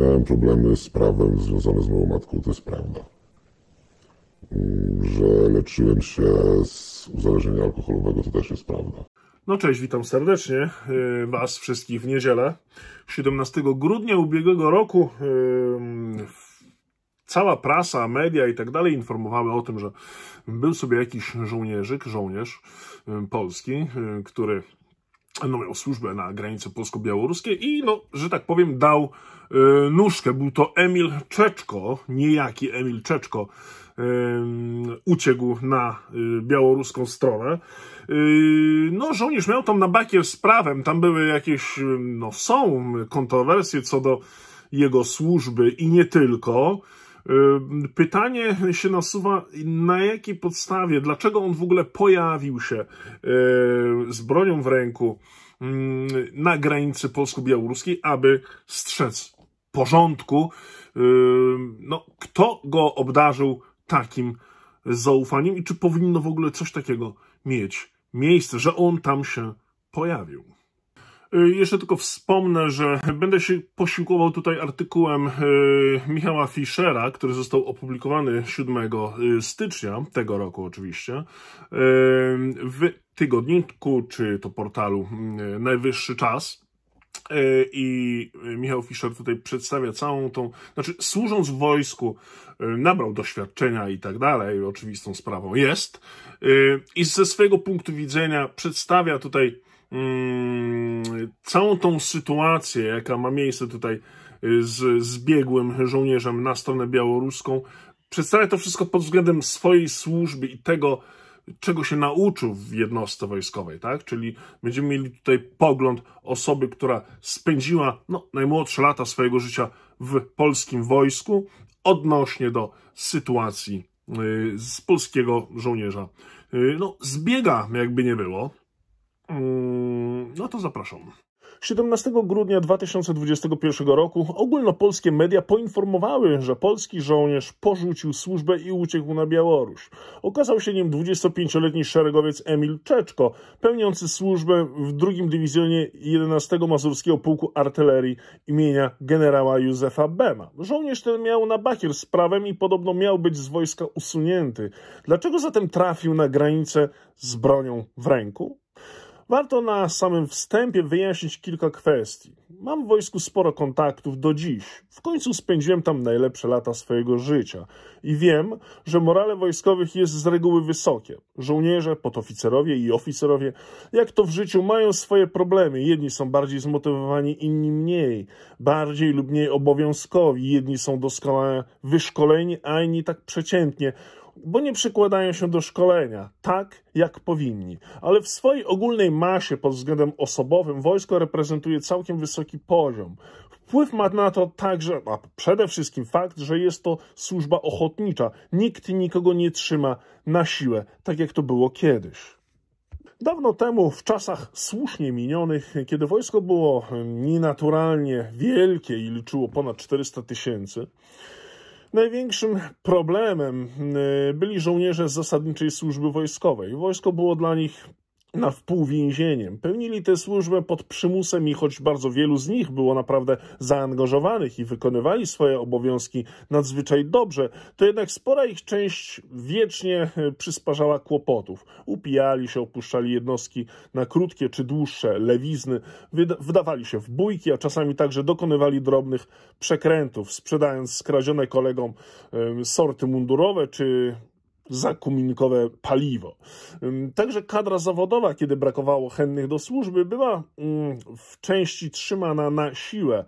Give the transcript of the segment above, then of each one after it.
miałem problemy z prawem związane z moją matką, to jest prawda. Mm, że leczyłem się z uzależnienia alkoholowego, to też jest prawda. No cześć, witam serdecznie y, Was wszystkich w niedzielę. 17 grudnia ubiegłego roku y, cała prasa, media i tak dalej informowały o tym, że był sobie jakiś żołnierzyk, żołnierz y, polski, który no, miał służbę na granicy polsko-białoruskiej i, no, że tak powiem, dał y, nóżkę. Był to Emil Czeczko, niejaki Emil Czeczko, y, uciekł na y, białoruską stronę. no, żołnierz miał tam na bakier z prawem, tam były jakieś, no, są kontrowersje co do jego służby i nie tylko. Pytanie się nasuwa, na jakiej podstawie, dlaczego on w ogóle pojawił się y, z bronią w ręku na granicy polsko-białoruskiej, aby strzec porządku. No, kto go obdarzył takim zaufaniem i czy powinno w ogóle coś takiego mieć miejsce, że on tam się pojawił? Y, jeszcze tylko wspomnę, że będę się posiłkował tutaj artykułem y, Michała Fischera, który został opublikowany 7 y, stycznia tego roku oczywiście w tygodniku czy to portalu Najwyższy Czas. E, i e, Michał Fischer tutaj przedstawia całą tą, znaczy służąc w wojsku, e, nabrał doświadczenia i tak dalej, oczywistą sprawą jest i ze swojego punktu widzenia przedstawia tutaj mm, całą tą sytuację, jaka ma miejsce tutaj z zbiegłym żołnierzem na stronę białoruską, przedstawia to wszystko pod względem swojej służby i tego, czego się nauczył w jednostce wojskowej, tak? Czyli będziemy mieli tutaj pogląd osoby, która spędziła no, najmłodsze lata swojego życia w polskim wojsku odnośnie do sytuacji y, z polskiego żołnierza. Y, no, zbiega, jakby nie było. Mm, no to zapraszam. 17 grudnia 2021 roku ogólnopolskie media poinformowały, że polski żołnierz porzucił służbę i uciekł na Białoruś. Okazał się nim 25-letni szeregowiec Emil Czeczko, pełniący służbę w drugim dywizjonie 11 Mazurskiego Pułku Artylerii imienia generała Józefa Bema. Żołnierz ten miał na bakier z prawem i podobno miał być z wojska usunięty. Dlaczego zatem trafił na granicę z bronią w ręku? Warto na samym wstępie wyjaśnić kilka kwestii. Mam w wojsku sporo kontaktów do dziś. W końcu spędziłem tam najlepsze lata swojego życia i wiem, że morale wojskowych jest z reguły wysokie. Żołnierze, podoficerowie i oficerowie, jak to w życiu, mają swoje problemy. Jedni są bardziej zmotywowani, inni mniej, bardziej lub mniej obowiązkowi. Jedni są doskonale wyszkoleni, a inni tak przeciętnie bo nie przykładają się do szkolenia tak, jak powinni. Ale w swojej ogólnej masie pod względem osobowym wojsko reprezentuje całkiem wysoki poziom. Wpływ ma na to także, a przede wszystkim fakt, że jest to służba ochotnicza. Nikt nikogo nie trzyma na siłę, tak jak to było kiedyś. Dawno temu, w czasach słusznie minionych, kiedy wojsko było nienaturalnie wielkie i liczyło ponad 400 tysięcy, Największym problemem y, byli żołnierze z zasadniczej służby wojskowej. Wojsko było dla nich na wpół więzieniem. Pełnili tę służbę pod przymusem i choć bardzo wielu z nich było naprawdę zaangażowanych i wykonywali swoje obowiązki nadzwyczaj dobrze, to jednak spora ich część wiecznie e, przysparzała kłopotów. Upijali się, opuszczali jednostki na krótkie czy dłuższe lewizny, wdawali się w bójki, a czasami także dokonywali drobnych przekrętów, sprzedając skradzione kolegom e, sorty mundurowe czy zakuminkowe paliwo. Także kadra zawodowa, kiedy brakowało chętnych do służby, była w części trzymana na siłę.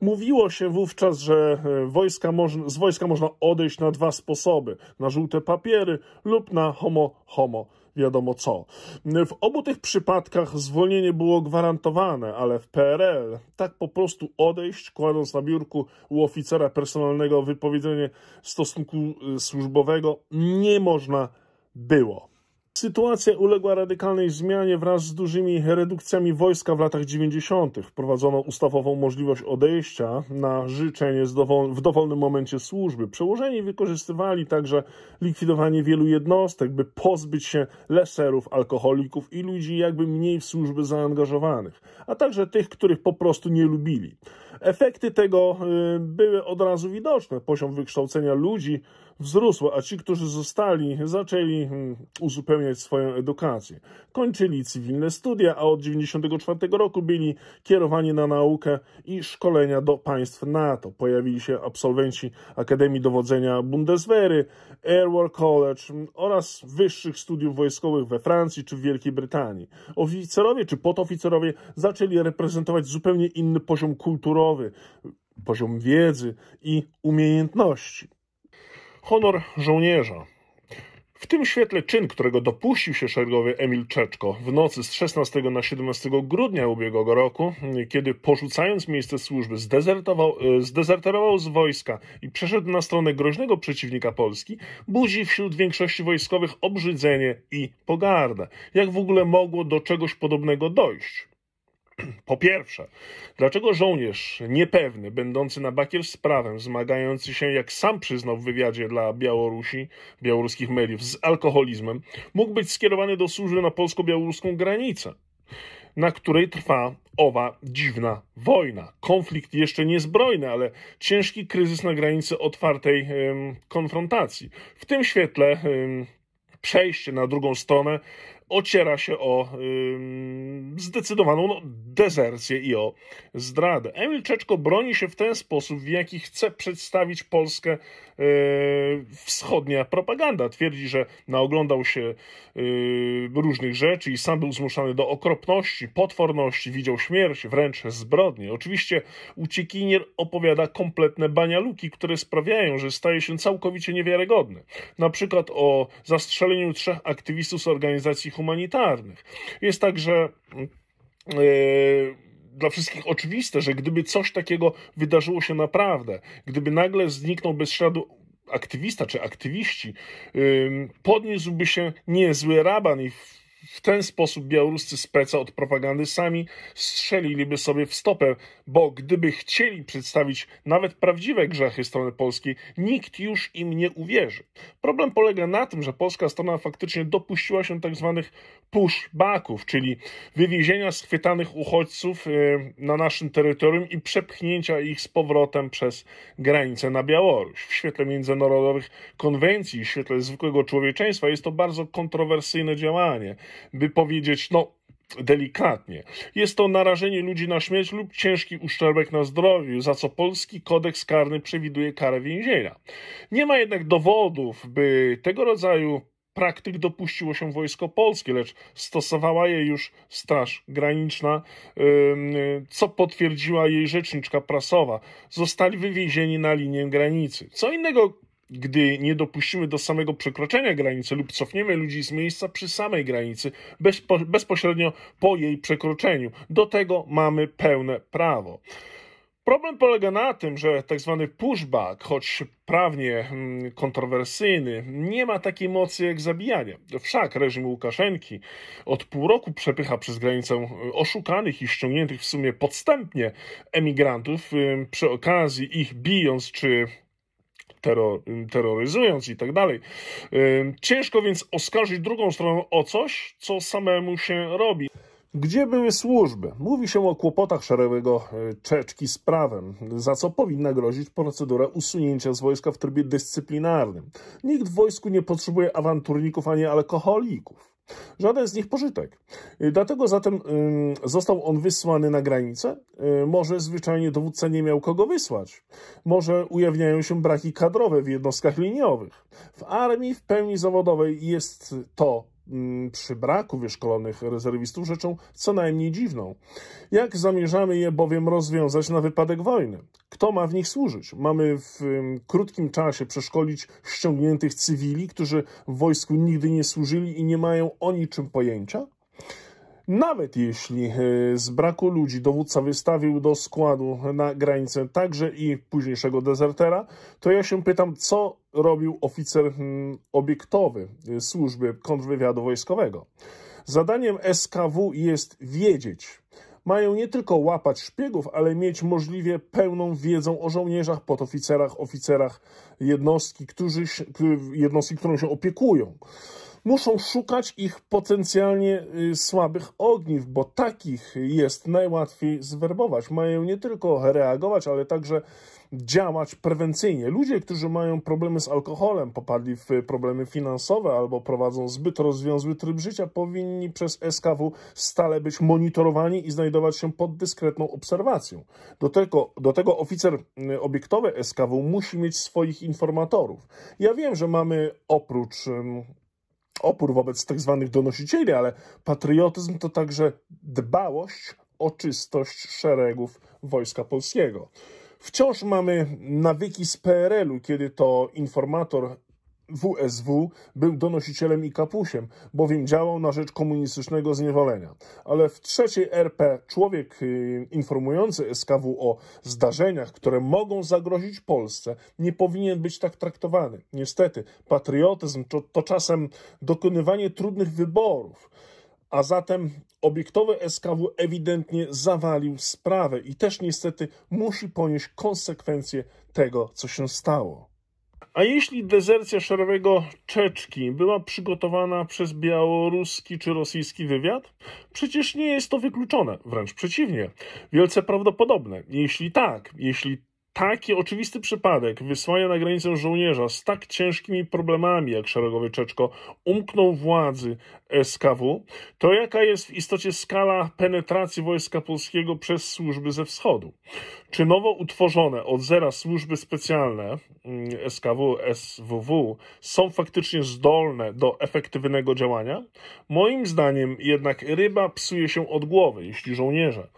Mówiło się wówczas, że e, wojska można, z wojska można odejść na dwa sposoby: na żółte papiery lub na homo homo wiadomo co. W obu tych przypadkach zwolnienie było gwarantowane, ale w PRL tak po prostu odejść, kładąc na biurku u oficera personalnego wypowiedzenie stosunku y, służbowego, nie można było. Sytuacja uległa radykalnej zmianie wraz z dużymi redukcjami wojska w latach 90. Wprowadzono ustawową możliwość odejścia na życzenie w dowolnym momencie służby. Przełożeni wykorzystywali także likwidowanie wielu jednostek, by pozbyć się leserów, alkoholików i ludzi jakby mniej w służby zaangażowanych, a także tych, których po prostu nie lubili. Efekty tego y, były od razu widoczne. Poziom wykształcenia ludzi wzrósł, a ci, którzy zostali, zaczęli mm, uzupełniać swoją edukację. Kończyli cywilne studia, a od 1994 roku byli kierowani na naukę i szkolenia do państw NATO. Pojawili się absolwenci Akademii Dowodzenia Bundeswehry, War College mm, oraz wyższych studiów wojskowych we Francji czy w Wielkiej Brytanii. Oficerowie czy podoficerowie zaczęli reprezentować zupełnie inny poziom kulturowy poziom wiedzy i umiejętności. Honor żołnierza. W tym świetle czyn, którego dopuścił się szeregowy Emil Czeczko w nocy z 16 na 17 grudnia ubiegłego roku, kiedy porzucając miejsce służby zdezertował, e, zdezerterował z wojska i przeszedł na stronę groźnego przeciwnika Polski, budzi wśród większości wojskowych obrzydzenie i pogardę. Jak w ogóle mogło do czegoś podobnego dojść? Po pierwsze, dlaczego żołnierz niepewny, będący na bakier z prawem, zmagający się, jak sam przyznał w wywiadzie dla Białorusi, białoruskich mediów, z alkoholizmem, mógł być skierowany do służby na polsko-białoruską granicę, na której trwa owa dziwna wojna. Konflikt jeszcze niezbrojny, ale ciężki kryzys na granicy otwartej ym, konfrontacji. W tym świetle ym, przejście na drugą stronę ociera się o ym, zdecydowaną no, dezercję i o zdradę. Emil Czeczko broni się w ten sposób, w jaki chce przedstawić Polskę yy, wschodnia propaganda. Twierdzi, że naoglądał się yy, różnych rzeczy i sam był zmuszany do okropności, potworności, widział śmierć, wręcz zbrodnie. Oczywiście uciekinier opowiada kompletne banialuki, które sprawiają, że staje się całkowicie niewiarygodny. Na przykład o zastrzeleniu trzech aktywistów z organizacji humanitarnych. Jest także e, dla wszystkich oczywiste, że gdyby coś takiego wydarzyło się naprawdę, gdyby nagle zniknął bez śladu aktywista czy aktywiści, podniósłby się niezły raban i w w ten sposób białoruscy speca od propagandy sami strzeliliby sobie w stopę, bo gdyby chcieli przedstawić nawet prawdziwe grzechy strony polskiej, nikt już im nie uwierzy. Problem polega na tym, że polska strona faktycznie dopuściła się tzw. Tak pushbacków, czyli wywiezienia schwytanych uchodźców e, na naszym terytorium i przepchnięcia ich z powrotem przez granicę na Białoruś. W świetle międzynarodowych konwencji, w świetle zwykłego człowieczeństwa jest to bardzo kontrowersyjne działanie by powiedzieć, no delikatnie. Jest to narażenie ludzi na śmierć lub ciężki uszczerbek na zdrowiu, za co polski kodeks karny przewiduje karę więzienia. Nie ma jednak dowodów, by tego rodzaju praktyk dopuściło się wojsko polskie, lecz stosowała je już Straż Graniczna, co potwierdziła jej rzeczniczka prasowa. Zostali wywiezieni na linię granicy. Co innego gdy nie dopuścimy do samego przekroczenia granicy lub cofniemy ludzi z miejsca przy samej granicy bezpo, bezpośrednio po jej przekroczeniu. Do tego mamy pełne prawo. Problem polega na tym, że tzw. Tak pushback, choć prawnie hmm, kontrowersyjny, nie ma takiej mocy jak zabijanie. Wszak reżim Łukaszenki od pół roku przepycha przez granicę hmm, oszukanych i ściągniętych w sumie podstępnie emigrantów, hmm, przy okazji ich bijąc czy terror, terroryzując i tak dalej. Ciężko więc oskarżyć drugą stronę o coś, co samemu się robi. Gdzie były służby? Mówi się o kłopotach szeregowego e, Czeczki z prawem, za co powinna grozić procedura usunięcia z wojska w trybie dyscyplinarnym. Nikt w wojsku nie potrzebuje awanturników ani alkoholików. Żaden z nich pożytek. Y, dlatego zatem został on wysłany na granicę. Y, może zwyczajnie dowódca nie miał kogo wysłać. Może ujawniają się braki kadrowe w jednostkach liniowych. W armii w pełni zawodowej jest to Mm, przy braku wyszkolonych rezerwistów rzeczą co najmniej dziwną. Jak zamierzamy je bowiem rozwiązać na wypadek wojny? Kto ma w nich służyć? Mamy w krótkim czasie przeszkolić ściągniętych cywili, którzy w wojsku nigdy nie służyli i nie mają o niczym pojęcia? Nawet jeśli e, z braku ludzi dowódca wystawił do składu na granicę także i późniejszego dezertera, to ja się pytam, co robił oficer hmm, obiektowy e, służby kontrwywiadu wojskowego. Zadaniem SKW jest wiedzieć. Mają nie tylko łapać szpiegów, ale mieć możliwie pełną wiedzę o żołnierzach, podoficerach, oficerach jednostki, którzy, jednostki którą się opiekują muszą szukać ich potencjalnie y, słabych ogniw, bo takich jest najłatwiej zwerbować. Mają nie tylko reagować, ale także działać prewencyjnie. Ludzie, którzy mają problemy z alkoholem, popadli w problemy finansowe albo prowadzą zbyt rozwiązły tryb życia, powinni przez SKW stale być monitorowani i znajdować się pod dyskretną obserwacją. Do tego, do tego oficer y, obiektowy SKW musi mieć swoich informatorów. Ja wiem, że mamy oprócz opór wobec tak zwanych donosicieli, ale patriotyzm to także dbałość o czystość szeregów Wojska Polskiego. Wciąż mamy nawyki z PRL-u, kiedy to informator WSW był donosicielem i kapusiem, bowiem działał na rzecz komunistycznego zniewolenia. Ale w trzeciej RP człowiek y, informujący SKW o zdarzeniach, które mogą zagrozić Polsce, nie powinien być tak traktowany. Niestety, patriotyzm to, to czasem dokonywanie trudnych wyborów. A zatem obiektowy SKW ewidentnie zawalił sprawę i też niestety musi ponieść konsekwencje tego, co się stało. A jeśli dezercja szerowego Czeczki była przygotowana przez białoruski czy rosyjski wywiad? Przecież nie jest to wykluczone, wręcz przeciwnie, wielce prawdopodobne. Jeśli tak, jeśli taki oczywisty przypadek wysłania na granicę żołnierza z tak ciężkimi problemami jak szeregowy Czeczko umknął władzy SKW, to jaka jest w istocie skala penetracji wojska polskiego przez służby ze wschodu? Czy nowo utworzone od zera służby specjalne mm, SKW, SWW są faktycznie zdolne do efektywnego działania? Moim zdaniem jednak ryba psuje się od głowy, jeśli żołnierze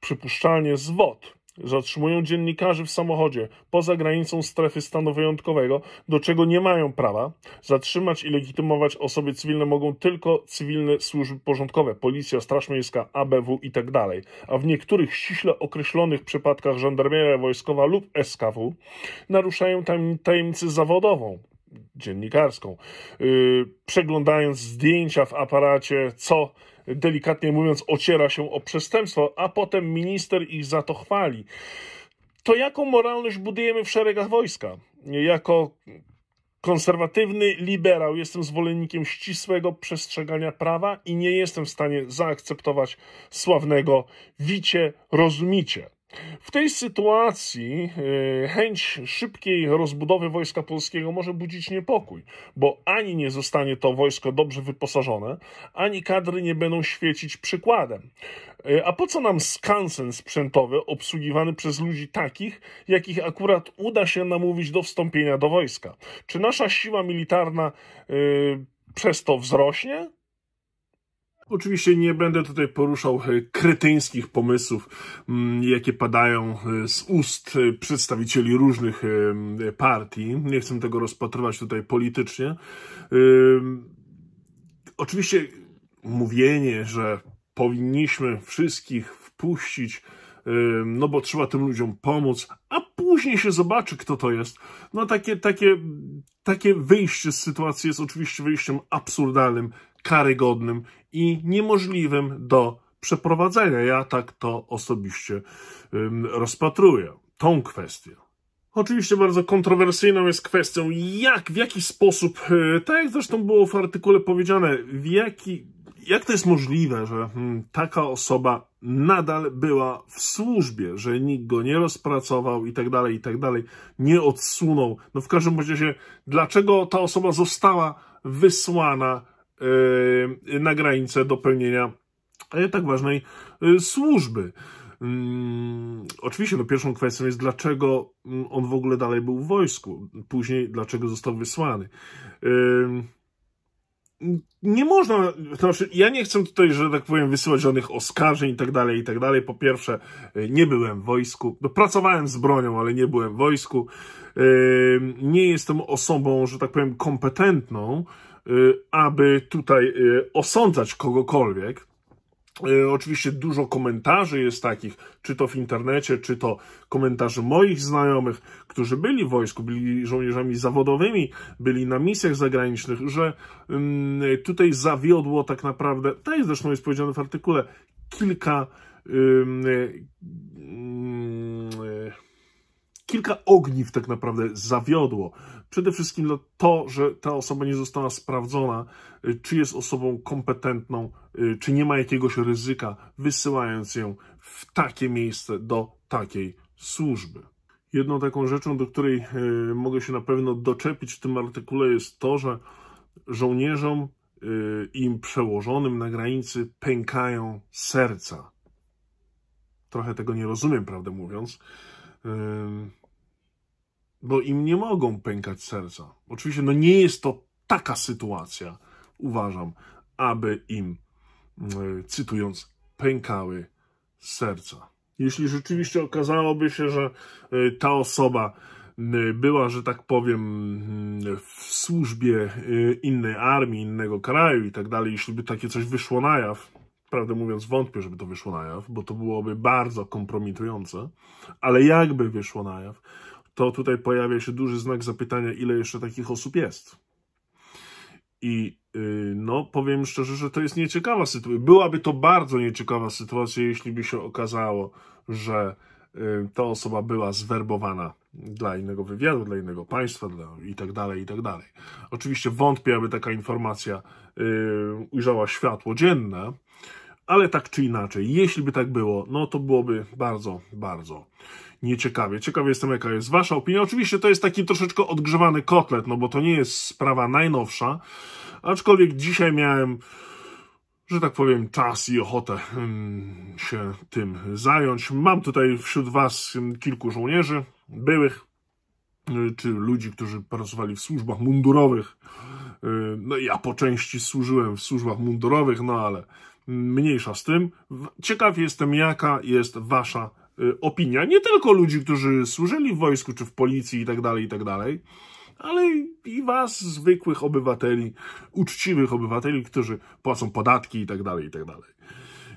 przypuszczalnie z WOD Zatrzymują dziennikarzy w samochodzie poza granicą strefy stanu wyjątkowego, do czego nie mają prawa. Zatrzymać i legitymować osoby cywilne mogą tylko cywilne służby porządkowe, policja, Straż Miejska, ABW itd. Tak A w niektórych ściśle określonych przypadkach żandarmeria wojskowa lub SKW naruszają tajemnicę zawodową dziennikarską. Y, przeglądając zdjęcia w aparacie, co delikatnie mówiąc ociera się o przestępstwo, a potem minister ich za to chwali. To jaką moralność budujemy w szeregach wojska? Jako konserwatywny liberał jestem zwolennikiem ścisłego przestrzegania prawa i nie jestem w stanie zaakceptować sławnego wicie rozumicie. W tej sytuacji e, chęć szybkiej rozbudowy wojska polskiego może budzić niepokój, bo ani nie zostanie to wojsko dobrze wyposażone, ani kadry nie będą świecić przykładem. E, a po co nam skansen sprzętowy obsługiwany przez ludzi takich, jakich akurat uda się namówić do wstąpienia do wojska? Czy nasza siła militarna yy, przez to wzrośnie? Oczywiście nie będę tutaj poruszał e, kretyńskich pomysłów, mm, jakie padają e, z ust e, przedstawicieli różnych partii. Nie chcę tego rozpatrywać tutaj politycznie. Oczywiście mówienie, że powinniśmy wszystkich wpuścić, no bo trzeba tym ludziom pomóc, a później się zobaczy, kto to jest. No takie, takie, takie wyjście z sytuacji jest oczywiście wyjściem absurdalnym karygodnym i niemożliwym do przeprowadzenia. Ja tak to osobiście rozpatruję, tą kwestię. Oczywiście bardzo kontrowersyjną jest kwestią, jak, w jaki sposób, y, tak jak zresztą było w artykule powiedziane, w jaki, jak to jest możliwe, że hmm, taka osoba nadal była w służbie, że nikt go nie rozpracował i tak dalej, i tak dalej, nie odsunął. No w każdym razie, dlaczego ta osoba została wysłana Y, na granicę do pełnienia e, tak ważnej y, służby. Mm, oczywiście no pierwszą kwestią jest, dlaczego mm, on w ogóle dalej był w wojsku, później dlaczego został wysłany. Y, nie można, znaczy ja nie chcę tutaj, że tak powiem, wysyłać żadnych oskarżeń i tak dalej, i tak dalej. Po pierwsze, nie byłem w wojsku, no, pracowałem z bronią, ale nie byłem w wojsku. Nie jestem osobą, że tak powiem, kompetentną, Y, aby tutaj y, osądzać kogokolwiek. Y, oczywiście dużo komentarzy jest takich, czy to w internecie, czy to komentarzy moich znajomych, którzy byli w wojsku, byli żołnierzami zawodowymi, byli na misjach zagranicznych, że mm, tutaj zawiodło tak naprawdę, to jest zresztą jest powiedziane w artykule, kilka. Yy, yy, kilka ogniw tak naprawdę zawiodło. Przede wszystkim no, to, że ta osoba nie została sprawdzona, y, czy jest osobą kompetentną, y, czy nie ma jakiegoś ryzyka, wysyłając ją w takie miejsce do takiej służby. Jedną taką rzeczą, do której y, mogę się na pewno doczepić w tym artykule, jest to, że żołnierzom im przełożonym na granicy pękają serca. Trochę tego nie rozumiem, prawdę mówiąc bo im nie mogą pękać serca. Oczywiście, no nie jest to taka sytuacja, uważam, aby im, y, cytując, pękały serca. Jeśli rzeczywiście okazałoby się, że y, ta osoba y, była, że tak powiem, w służbie innej armii, innego kraju i tak dalej, jeśli by takie coś wyszło na jaw, prawdę mówiąc, wątpię, żeby to wyszło na jaw, bo to byłoby bardzo kompromitujące, ale jakby wyszło na jaw, to tutaj pojawia się duży znak zapytania, ile jeszcze takich osób jest. I y, no, powiem szczerze, że to jest nieciekawa sytuacja. Byłaby to bardzo nieciekawa sytuacja, jeśli by się okazało, że Y, ta osoba była zwerbowana dla innego wywiadu, dla innego państwa i tak dalej, i tak dalej. Oczywiście wątpię, aby taka informacja y, ujrzała światło dzienne, ale tak czy inaczej, jeśli by tak było, no to byłoby bardzo, bardzo nieciekawie. ciekawie jestem, jaka jest Wasza opinia. Oczywiście to jest taki troszeczkę odgrzewany kotlet, no bo to nie jest sprawa najnowsza, aczkolwiek dzisiaj miałem że tak powiem, czas i ochotę się tym zająć. Mam tutaj wśród Was kilku żołnierzy byłych, y, czy ludzi, którzy pracowali w służbach mundurowych. Y, no ja po części służyłem w służbach mundurowych, no ale mniejsza z tym. Ciekaw jestem, jaka jest Wasza y, opinia, nie tylko ludzi, którzy służyli w wojsku, czy w policji i tak dalej, i tak dalej, ale i was, zwykłych obywateli, uczciwych obywateli, którzy płacą podatki i tak dalej, i tak dalej.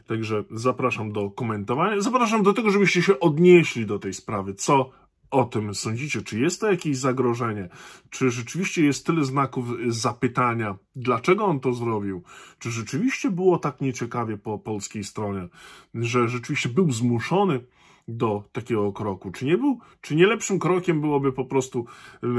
Także zapraszam do komentowania. Zapraszam do tego, żebyście się odnieśli do tej sprawy. Co o tym sądzicie? Czy jest to jakieś zagrożenie? Czy rzeczywiście jest tyle znaków zapytania, dlaczego on to zrobił? Czy rzeczywiście było tak nieciekawie po polskiej stronie, że rzeczywiście był zmuszony do takiego kroku? Czy nie był? Czy nie lepszym krokiem byłoby po prostu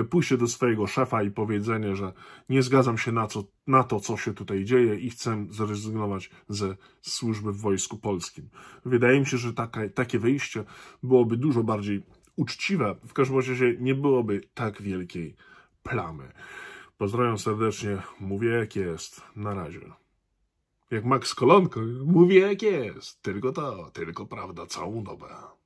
e, pójście do swojego szefa i powiedzenie, że nie zgadzam się na, co, na to, co się tutaj dzieje i chcę zrezygnować ze służby w Wojsku Polskim? Wydaje mi się, że takie wyjście byłoby dużo bardziej uczciwa, w każdym razie nie byłoby tak wielkiej plamy. Pozdrawiam serdecznie, mówię jak jest, na razie. Jak Max Kolonko, mówię jak jest, tylko to, tylko prawda, całą dobę.